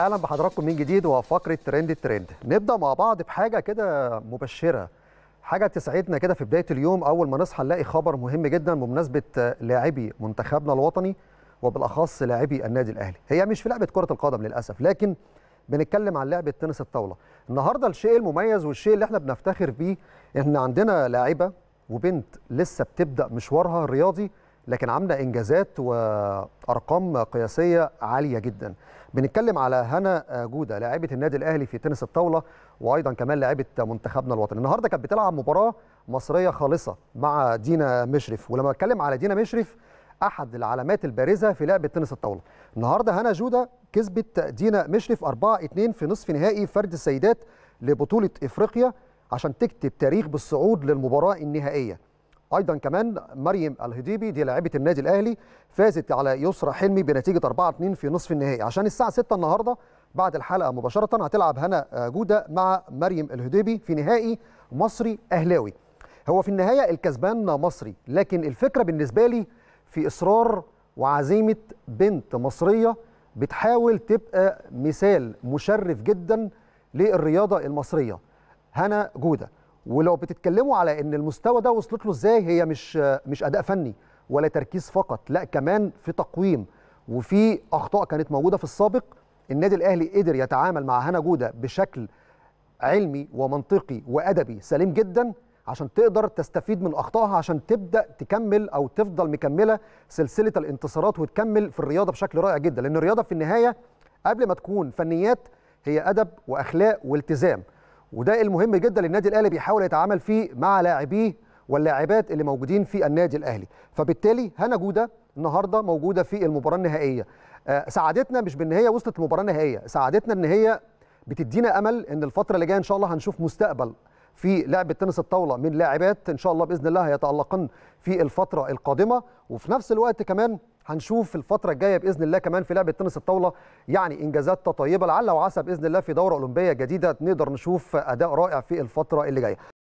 اهلا بحضراتكم من جديد وفقره ترند الترند نبدا مع بعض بحاجه كده مبشره حاجه تسعدنا كده في بدايه اليوم اول ما نصحى نلاقي خبر مهم جدا بمناسبه لاعبي منتخبنا الوطني وبالاخص لاعبي النادي الاهلي هي مش في لعبه كره القدم للاسف لكن بنتكلم عن لعبه تنس الطاوله النهارده الشيء المميز والشيء اللي احنا بنفتخر بيه ان عندنا لاعبه وبنت لسه بتبدا مشوارها الرياضي لكن عامله انجازات وارقام قياسيه عاليه جدا بنتكلم على هنا جوده لاعبه النادي الاهلي في تنس الطاوله وايضا كمان لاعبه منتخبنا الوطني النهارده كانت بتلعب مباراه مصريه خالصه مع دينا مشرف ولما بتكلم على دينا مشرف احد العلامات البارزه في لعبه تنس الطاوله النهارده هنا جوده كسبت دينا مشرف 4 2 في نصف نهائي فرد السيدات لبطوله افريقيا عشان تكتب تاريخ بالصعود للمباراه النهائيه ايضا كمان مريم الهديبي دي لاعبه النادي الاهلي فازت على يسرى حلمي بنتيجه 4 2 في نصف النهائي عشان الساعه 6 النهارده بعد الحلقه مباشره هتلعب هنا آه، جوده مع مريم الهديبي في نهائي مصري اهلاوي هو في النهايه الكسبان مصري لكن الفكره بالنسبه لي في اصرار وعزيمه بنت مصريه بتحاول تبقى مثال مشرف جدا للرياضه المصريه هنا جوده ولو بتتكلموا على ان المستوى ده وصلت له ازاي هي مش مش اداء فني ولا تركيز فقط لا كمان في تقويم وفي اخطاء كانت موجوده في السابق النادي الاهلي قدر يتعامل مع هنا جوده بشكل علمي ومنطقي وادبي سليم جدا عشان تقدر تستفيد من اخطائها عشان تبدا تكمل او تفضل مكمله سلسله الانتصارات وتكمل في الرياضه بشكل رائع جدا لان الرياضه في النهايه قبل ما تكون فنيات هي ادب واخلاق والتزام وده المهم جدا للنادي الاهلي بيحاول يتعامل فيه مع لاعبيه واللاعبات اللي موجودين في النادي الاهلي فبالتالي هنا جوده النهارده موجوده في المباراه النهائيه آه سعادتنا مش بان هي وصلت المباراه النهائيه سعادتنا ان هي بتدينا امل ان الفتره اللي جايه ان شاء الله هنشوف مستقبل في لعبة تنس الطاولة من لاعبات إن شاء الله بإذن الله هيتألقن في الفترة القادمة وفي نفس الوقت كمان هنشوف الفتره الجايه باذن الله كمان في لعبه تنس الطاوله يعني انجازات طيبه لعل وعسى باذن الله في دوره اولمبيه جديده نقدر نشوف اداء رائع في الفتره اللي جايه